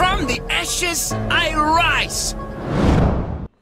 from the ashes I rise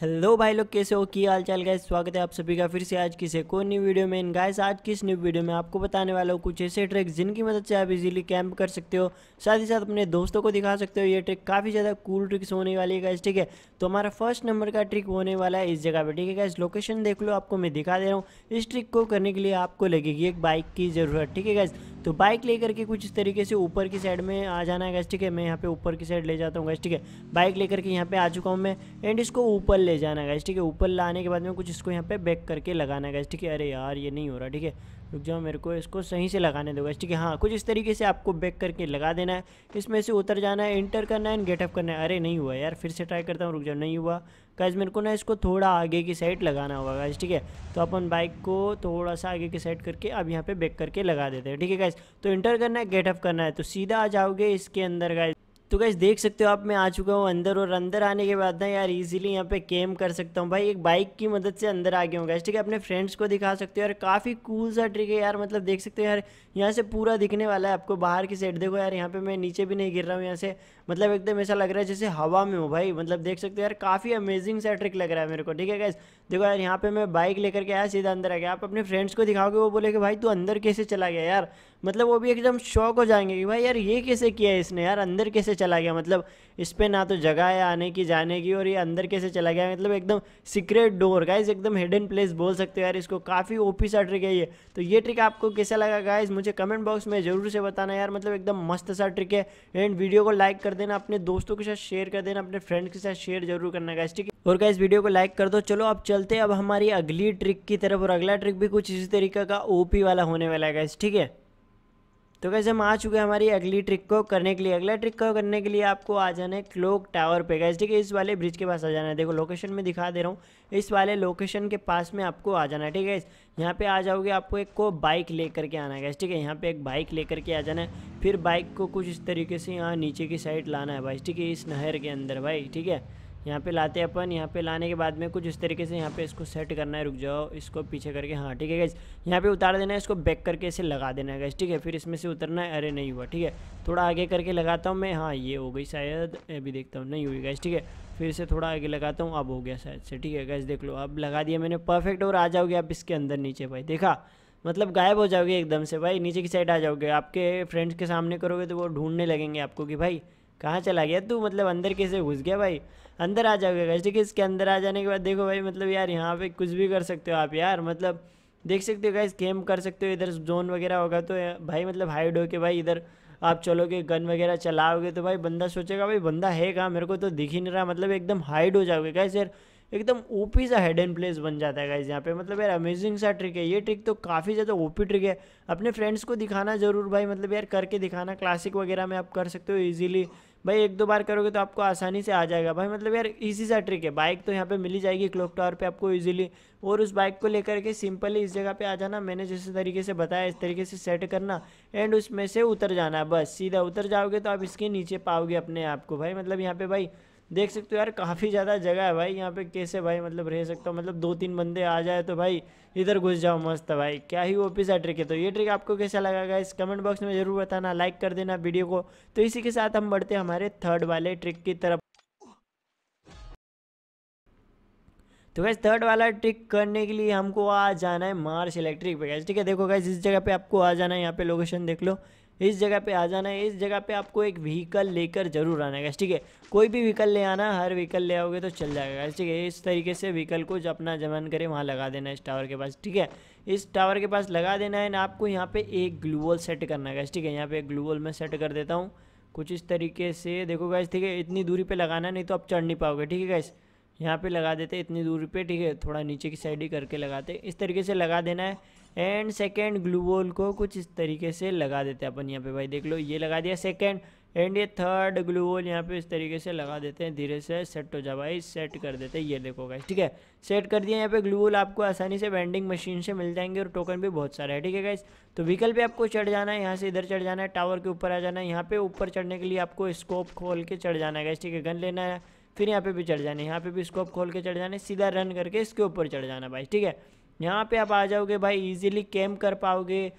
hello भाई लोग कैसे हो की हाल चाल गाइस स्वागत है आप सभी का फिर से आज की से कोई न्यू वीडियो में इन गाइस आज की इस न्यू वीडियो में आपको बताने वाला हूँ कुछ ऐसे ट्रिक जिनकी मदद से आप इजीली कैंप कर सकते हो साथ ही साथ अपने दोस्तों को दिखा सकते हो ये ट्रिक काफ़ी ज़्यादा कूल ट्रिक्स होने वाली है गाइस ठीक है तो हमारा फर्स्ट नंबर का ट्रिक होने वाला है इस जगह पर ठीक है गाइस लोकेशन देख लो आपको मैं दिखा दे रहा हूँ इस ट्रिक को करने के लिए आपको लगेगी एक बाइक की ज़रूरत ठीक है गाइस तो बाइक लेकर के कुछ इस तरीके से ऊपर की साइड में आ जाना है गैस ठीक है मैं यहाँ पे ऊपर की साइड ले जाता हूँ गैस ठीक है बाइक लेकर के यहाँ पे आ चुका हूँ मैं एंड इसको ऊपर ले जाना है गैस ठीक है ऊपर लाने के बाद में कुछ इसको यहाँ पे बैक करके लगाना है गैस ठीक है अरे यार ये नहीं हो रहा ठीक है रुक जाओ मेरे को इसको सही से लगाने दो ठीक है हाँ कुछ इस तरीके से आपको बैक करके लगा देना है इसमें से उतर जाना है इंटर करना है एंड गेटअप करना है अरे नहीं हुआ यार फिर से ट्राई करता हूँ रुक जाओ नहीं हुआ गाइज मेरे को ना इसको थोड़ा आगे की साइड लगाना होगा गाइज ठीक है तो अपन बाइक को थोड़ा सा आगे की साइड करके अब यहाँ पे बैक करके लगा देते हैं ठीक है गाइज तो इंटर करना है गेटअप करना है तो सीधा आ जाओगे इसके अंदर गाइज तो गैस देख सकते हो आप मैं आ चुका हूँ अंदर और अंदर आने के बाद ना यार इजीली यहाँ पे केम कर सकता हूँ भाई एक बाइक की मदद से अंदर आ गया हूँ गैस ठीक है अपने फ्रेंड्स को दिखा सकते हो यार काफ़ी कूल सा ट्रिक है यार मतलब देख सकते हो यार यहाँ से पूरा दिखने वाला है आपको बाहर की साइड देखो यार यहाँ पर मैं नीचे भी नहीं गिर रहा हूँ यहाँ से मतलब एकदम ऐसा लग रहा है जैसे हवा में हो भाई मतलब देख सकते हो यार काफ़ी अमेजिंग सा ट्रिक लग रहा है मेरे को ठीक है गैस देखो यार यहाँ पे मैं बाइक लेकर के आया सीधा अंदर आ गया आप अपने फ्रेंड्स को दिखाओगे वो बोले कि भाई तू अंदर कैसे चला गया यार मतलब वो भी एकदम शौक हो जाएंगे कि भाई यार ये कैसे किया इसने यार अंदर कैसे चला गया मतलब इस पर ना तो जगह है आने की जाने की और ये अंदर कैसे चला गया मतलब एकदम सीक्रेट डोर गाइज एकदम हिडन प्लेस बोल सकते हो यार इसको काफ़ी ओपी सा ट्रिक है ये तो ये ट्रिक आपको कैसा लगा गाइज मुझे कमेंट बॉक्स में ज़रूर से बताना यार मतलब एकदम मस्त सा ट्रिक है एंड वीडियो को लाइक कर देना अपने दोस्तों के साथ शेयर कर देना अपने फ्रेंड्स के साथ शेयर जरूर करना गाइज ठीक है और गाइज वीडियो को लाइक कर दो चलो आप चल चलते हैं अब हमारी अगली ट्रिक की तरफ और अगला ट्रिक भी कुछ इसी तरीके का ओपी वाला होने वाला है ठीक है तो कैसे हम आ चुके हैं हमारी अगली ट्रिक को करने के लिए अगला ट्रिक को करने के लिए आपको आ जाना है क्लोक टावर पे गैस ठीक है इस वाले ब्रिज के पास आ जाना है देखो लोकेशन में दिखा दे रहा हूँ इस वाले लोकेशन के पास में आपको आ जाना है ठीक है यहाँ पे आ जाओगे आपको एक को बाइक लेकर के आना है गैस ठीक है यहाँ पे एक बाइक ले करके आ जाना है फिर बाइक को कुछ इस तरीके से यहाँ नीचे की साइड लाना है भाई ठीक है इस नहर के अंदर भाई ठीक है यहाँ पे लाते हैं अपन यहाँ पे लाने के बाद में कुछ इस तरीके से यहाँ पे इसको सेट करना है रुक जाओ इसको पीछे करके हाँ ठीक है गैस यहाँ पे उतार देना है इसको बैक करके इसे लगा देना है गैस ठीक है फिर इसमें से उतरना है अरे नहीं हुआ ठीक है थोड़ा आगे करके लगाता हूँ मैं हाँ ये हो गई शायद अभी देखता हूँ नहीं हुई गैस ठीक है फिर से थोड़ा आगे लगाता हूँ अब हो गया शायद से ठीक है गैस देख लो अब लगा दिया मैंने परफेक्ट और आ जाओगे आप इसके अंदर नीचे भाई देखा मतलब गायब हो जाओगे एकदम से भाई नीचे की साइड आ जाओगे आपके फ्रेंड्स के सामने करोगे तो वो ढूंढने लगेंगे आपको कि भाई कहाँ चला गया तू मतलब अंदर कैसे घुस गया भाई अंदर आ जाओगे गाइस ठीक है इसके अंदर आ जाने के बाद देखो भाई मतलब यार यहाँ पे कुछ भी कर सकते हो आप यार मतलब देख सकते हो गाइस गेम कर सकते हो इधर जोन वगैरह होगा तो भाई मतलब हाइड हो के भाई इधर आप चलोगे गन वगैरह चलाओगे तो भाई बंदा सोचेगा भाई बंदा है कहाँ मेरे को तो दिख ही नहीं रहा मतलब एकदम हाइड हो जाओगे गाइस यार एकदम ओपी सा हेड एंड प्लेस बन जाता है गाइज यहाँ पे मतलब यार अमेजिंग सा ट्रिक है ये ट्रिक तो काफ़ी ज़्यादा ओपी ट्रिक है अपने फ्रेंड्स को दिखाना जरूर भाई मतलब यार करके दिखाना क्लासिक वगैरह में आप कर सकते हो ईजिली भाई एक दो बार करोगे तो आपको आसानी से आ जाएगा भाई मतलब यार इजी सा ट्रिक है बाइक तो यहाँ पे मिली जाएगी क्लॉक टावर पे आपको इजीली और उस बाइक को लेकर के सिंपली इस जगह पे आ जाना मैंने जिस तरीके से बताया इस तरीके से सेट करना एंड उसमें से उतर जाना बस सीधा उतर जाओगे तो आप इसके नीचे पाओगे अपने आप को भाई मतलब यहाँ पर भाई देख सकते हो यार काफ़ी ज़्यादा जगह है भाई यहाँ पे कैसे भाई मतलब रह सकता हूँ मतलब दो तीन बंदे आ जाए तो भाई इधर घुस जाओ मस्त भाई क्या ही ओपी सा ट्रिक है तो ये ट्रिक आपको कैसा लगा इस कमेंट बॉक्स में ज़रूर बताना लाइक कर देना वीडियो को तो इसी के साथ हम बढ़ते हैं हमारे थर्ड वाले ट्रिक की तरफ तो गैस थर्ड वाला ट्रिक करने के लिए हमको आ जाना है मार्स इलेक्ट्रिक पे गैस ठीक है देखो गैस इस जगह पे आपको आ जाना है यहाँ पे लोकेशन देख लो इस जगह पे आ जाना है इस जगह पे आपको एक व्हीकल लेकर ज़रूर आना है ठीक है कोई भी व्हीकल ले आना हर व्हीकल ले आओगे तो चल जाएगा ठीक है इस तरीके से व्हीकल को अपना जमन करे वहाँ लगा देना है इस टावर के पास ठीक है इस टावर के पास लगा देना है ना आपको यहाँ पर एक ग्लूवल सेट करना है ठीक है यहाँ पे एक ग्लूवल मैं सेट कर देता हूँ कुछ इस तरीके से देखो गैस ठीक है इतनी दूरी पे लगाना नहीं तो आप चढ़ नहीं पाओगे ठीक है गैस यहाँ पे लगा देते हैं इतनी दूरी पे ठीक है थोड़ा नीचे की साइड ही करके लगाते हैं इस तरीके से लगा देना है एंड सेकेंड ग्लू वॉल को कुछ इस तरीके से लगा देते हैं अपन यहाँ पे भाई देख लो ये लगा दिया सेकेंड एंड ये थर्ड ग्लू वॉल यहाँ पे इस तरीके से लगा देते हैं धीरे से सेट हो जा भाई सेट कर देते हैं ये देखो गाइस ठीक है सेट कर दिया यहाँ पे ग्लू वॉल आपको आसानी से वेंडिंग मशीन से मिल जाएंगे और टोकन भी बहुत सारे है ठीक है गाइस तो व्हीकल पे आपको चढ़ जाना है यहाँ से इधर चढ़ जाना है टावर के ऊपर आ जाना है यहाँ पे ऊपर चढ़ने के लिए आपको स्कोप खोल के चढ़ जाना है गाइस ठीक है गन लेना है फिर यहाँ पे भी चढ़ जाना है यहाँ पे भी इसको आप खोल के चढ़ जाना है सीधा रन करके इसके ऊपर चढ़ जाना भाई ठीक है यहाँ पे आप आ जाओगे भाई इजीली कैम्प कर पाओगे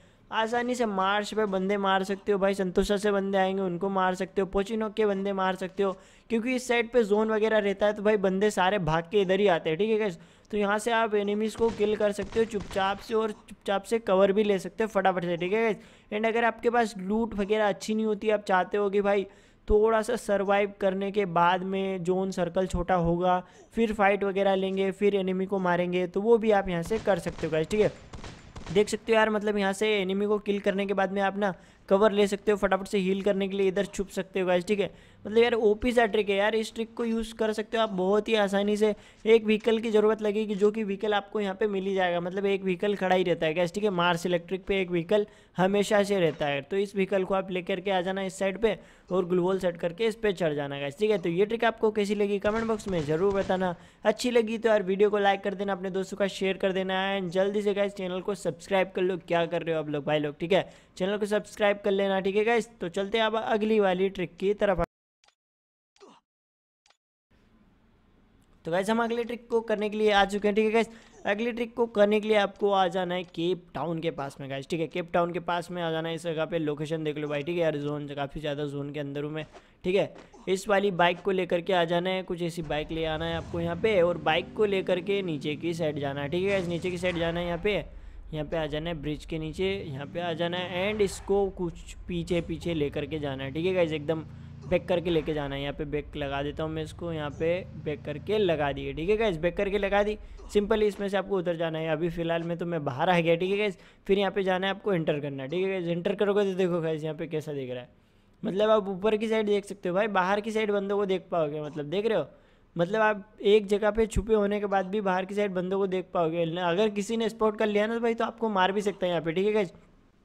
आसानी से मार्च पे बंदे मार सकते हो भाई संतोषा से बंदे आएंगे उनको मार सकते हो पोचिनो के बंदे मार सकते हो क्योंकि इस साइड पे जोन वगैरह रहता है तो भाई बंदे सारे भाग के इधर ही आते हैं ठीक है गैस तो यहाँ से आप एनिमीज़ को किल कर सकते हो चुपचाप से और चुपचाप से कवर भी ले सकते हो फटाफट से ठीक है एंड अगर आपके पास लूट वगैरह अच्छी नहीं होती आप चाहते हो कि भाई थोड़ा सा सरवाइव करने के बाद में जोन सर्कल छोटा होगा फिर फाइट वगैरह लेंगे फिर एनिमी को मारेंगे तो वो भी आप यहाँ से कर सकते हो गाइज ठीक है देख सकते हो यार मतलब यहाँ से एनिमी को किल करने के बाद में आप ना कवर ले सकते हो फटाफट से हील करने के लिए इधर छुप सकते हो गाइज ठीक है मतलब यार ओपी सा ट्रिक है यार इस ट्रिक को यूज़ कर सकते हो आप बहुत ही आसानी से एक व्हीकल की ज़रूरत लगेगी जो कि व्हीकल आपको यहाँ पे मिल ही जाएगा मतलब एक व्हीकल खड़ा ही रहता है गैस ठीक है मार्स इलेक्ट्रिक पे एक व्हीकल हमेशा से रहता है तो इस व्हीकल को आप लेकर के आ जाना इस साइड पर और ग्लूवोल सेट करके इस पर चढ़ जाना गैस ठीक है तो ये ट्रिक आपको कैसी लगी कमेंट बॉक्स में ज़रूर बताना अच्छी लगी तो यार वीडियो को लाइक कर देना अपने दोस्तों का शेयर कर देना एंड जल्दी से गैस चैनल को सब्सक्राइब कर लो क्या कर रहे हो आप लोग भाई लोग ठीक है चैनल को सब्सक्राइब कर लेना ठीक है गाइस तो चलते हैं अब अगली वाली ट्रिक की तरफ तो गाइस हम अगली ट्रिक को करने के लिए आ चुके हैं ठीक है गाइस अगली ट्रिक को करने के लिए आपको आ जाना है केप टाउन के पास में गाइस ठीक है केप टाउन के पास में आ जाना है इस जगह पे लोकेशन देख लो भाई ठीक है यार जोन काफ़ी ज़्यादा जोन के अंदर हूँ मैं ठीक है इस वाली बाइक को लेकर के आ जाना है कुछ ऐसी बाइक ले आना है आपको यहाँ पे और बाइक को लेकर के नीचे की साइड जाना है ठीक है गाइस नीचे की साइड जाना है यहाँ पे यहाँ पे आ जाना है ब्रिज के नीचे यहाँ पे आ जाना है एंड इसको कुछ पीछे पीछे लेकर के जाना है ठीक है गाइज एकदम बैक करके लेके जाना है यहाँ पे बैक लगा देता हूँ मैं इसको यहाँ पे बैक करके लगा दिए ठीक है गाइज बैक करके लगा दी सिंपली इसमें से आपको उधर जाना है अभी फिलहाल में तो मैं बाहर आ गया ठीक है गाइज फिर यहाँ पे जाना है आपको एंटर करना है ठीक है गाइज एंटर करोगे तो देखो गाइज यहाँ पे कैसा दिख रहा है मतलब आप ऊपर की साइड देख सकते हो भाई बाहर की साइड बंदों को देख पाओगे मतलब देख रहे हो मतलब आप एक जगह पे छुपे होने के बाद भी बाहर की साइड बंदों को देख पाओगे अगर किसी ने स्पॉट कर लिया ना तो भाई तो आपको मार भी सकता है यहाँ पे ठीक है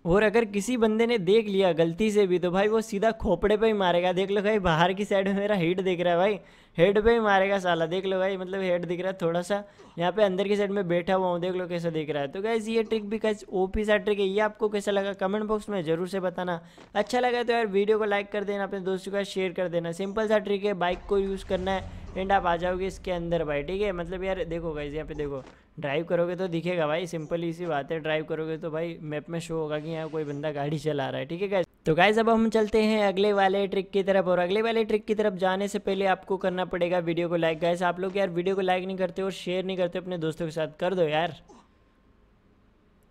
और अगर किसी बंदे ने देख लिया गलती से भी तो भाई वो सीधा खोपड़े पे ही मारेगा देख लो भाई बाहर की साइड में मेरा हेड देख रहा है भाई हेड पे ही मारेगा साला देख लो भाई मतलब हेड दिख रहा है थोड़ा सा यहाँ पे अंदर की साइड में बैठा हुआ हूँ देख लो कैसा देख रहा है तो गैस ये ट्रिक भी ओ ओपी सा ट्रिक है ये आपको कैसा लगा कमेंट बॉक्स में जरूर से बताना अच्छा लगा तो यार वीडियो को लाइक कर देना अपने दोस्तों के साथ शेयर कर देना सिंपल सा ट्रिक है बाइक को यूज़ करना है एंड आप आ जाओगे इसके अंदर भाई ठीक है मतलब यार देखो गाइज यहाँ पे देखो ड्राइव करोगे तो दिखेगा भाई सिंपल ही सी बात है ड्राइव करोगे तो भाई मैप में शो होगा कि यहाँ कोई बंदा गाड़ी चला रहा है ठीक है गाइज तो गाइज अब हम चलते हैं अगले वाले ट्रिक की तरफ और अगले वाले ट्रिक की तरफ जाने से पहले आपको करना पड़ेगा वीडियो को लाइक गाइज आप लोग यार वीडियो को लाइक नहीं करते और शेयर नहीं करते अपने दोस्तों के साथ कर दो यार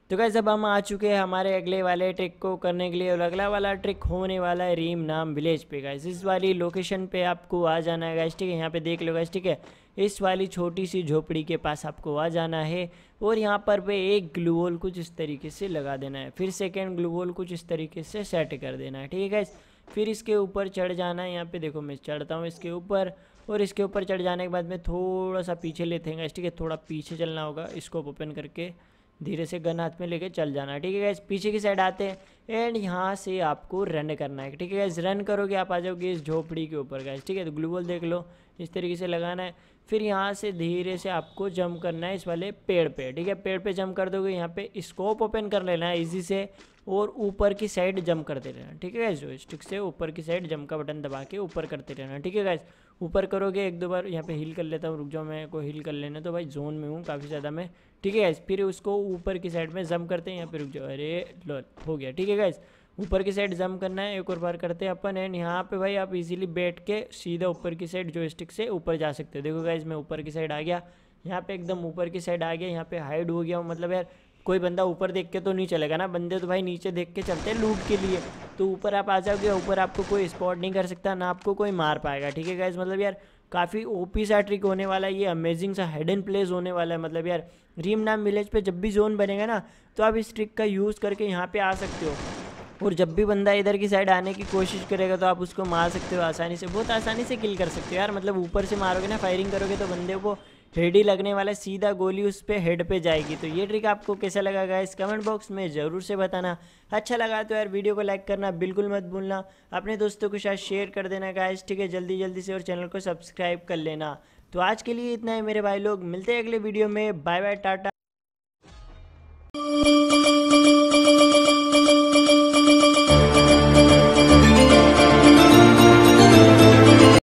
तो कैसे अब हम आ चुके हैं हमारे अगले वाले ट्रिक को करने के लिए और अगला वाला ट्रिक होने वाला है रीम नाम विलेज पे गए इस वाली लोकेशन पे आपको आ जाना है गैस ठीक है यहाँ पे देख लो गैस ठीक है इस वाली छोटी सी झोपड़ी के पास आपको आ जाना है और यहाँ पर पे एक ग्लूवोल कुछ इस तरीके से लगा देना है फिर सेकेंड ग्लूवोल कुछ इस तरीके से सेट कर देना है ठीक है गैस फिर इसके ऊपर चढ़ जाना है यहाँ पे देखो मैं चढ़ता हूँ इसके ऊपर और इसके ऊपर चढ़ जाने के बाद में थोड़ा सा पीछे लेते हैं गैस ठीक है थोड़ा पीछे चलना होगा इसको ओपन करके धीरे से गन हाथ में लेके चल जाना ठीक है गैस पीछे की साइड आते हैं एंड यहाँ से आपको रन करना है ठीक है गैस रन करोगे आप आ जाओगे इस झोपड़ी के ऊपर गैस ठीक है तो ग्लूबल देख लो इस तरीके से लगाना है फिर यहाँ से धीरे से आपको जंप करना है इस वाले पेड़ पे ठीक है पेड़ पे जंप कर दोगे यहाँ पे स्कोप ओपन कर लेना है इजी से और ऊपर की साइड जम करते रहना ठीक है गैस जो स्टिक से ऊपर की साइड जम का बटन दबा के ऊपर करते रहना ठीक है गैस ऊपर करोगे एक दो बार यहाँ पे हिल कर लेता हूँ रुक जाओ मैं को हिल कर लेना तो भाई जोन में हूँ काफ़ी ज़्यादा मैं ठीक है गैस फिर उसको ऊपर की साइड में जम करते हैं यहाँ पे रुक जाओ अरे लो हो गया ठीक है गैस ऊपर की साइड जम करना है एक और बार करते हैं अपन एंड यहाँ पे भाई आप इजीली बैठ के सीधा ऊपर की साइड जो स्टिक से ऊपर जा सकते हैं देखो गाइज मैं ऊपर की साइड आ गया यहाँ पे एकदम ऊपर की साइड आ गया यहाँ पे हाइड हो गया मतलब यार कोई बंदा ऊपर देख के तो नहीं चलेगा ना बंदे तो भाई नीचे देख के चलते हैं लूट के लिए तो ऊपर आप आ जाओगे ऊपर आपको कोई स्पॉट नहीं कर सकता ना आपको कोई मार पाएगा ठीक है गाइज मतलब यार काफ़ी ओपी सा ट्रिक होने वाला है ये अमेजिंग सा हेड एंड प्लेस होने वाला है मतलब यार रीम नाम विलेज पर जब भी जोन बनेगा ना तो आप इस ट्रिक का यूज़ करके यहाँ पे आ सकते हो और जब भी बंदा इधर की साइड आने की कोशिश करेगा तो आप उसको मार सकते हो आसानी से बहुत आसानी से किल कर सकते हो यार मतलब ऊपर से मारोगे ना फायरिंग करोगे तो बंदे को थ्री लगने वाला सीधा गोली उस पर हेड पे जाएगी तो ये ट्रिक आपको कैसा लगा गया कमेंट बॉक्स में ज़रूर से बताना अच्छा लगा तो यार वीडियो को लाइक करना बिल्कुल मत भूलना अपने दोस्तों के साथ शेयर कर देना गाइस ठीक है जल्दी जल्दी से और चैनल को सब्सक्राइब कर लेना तो आज के लिए इतना ही मेरे भाई लोग मिलते हैं अगले वीडियो में बाय बाय टाटा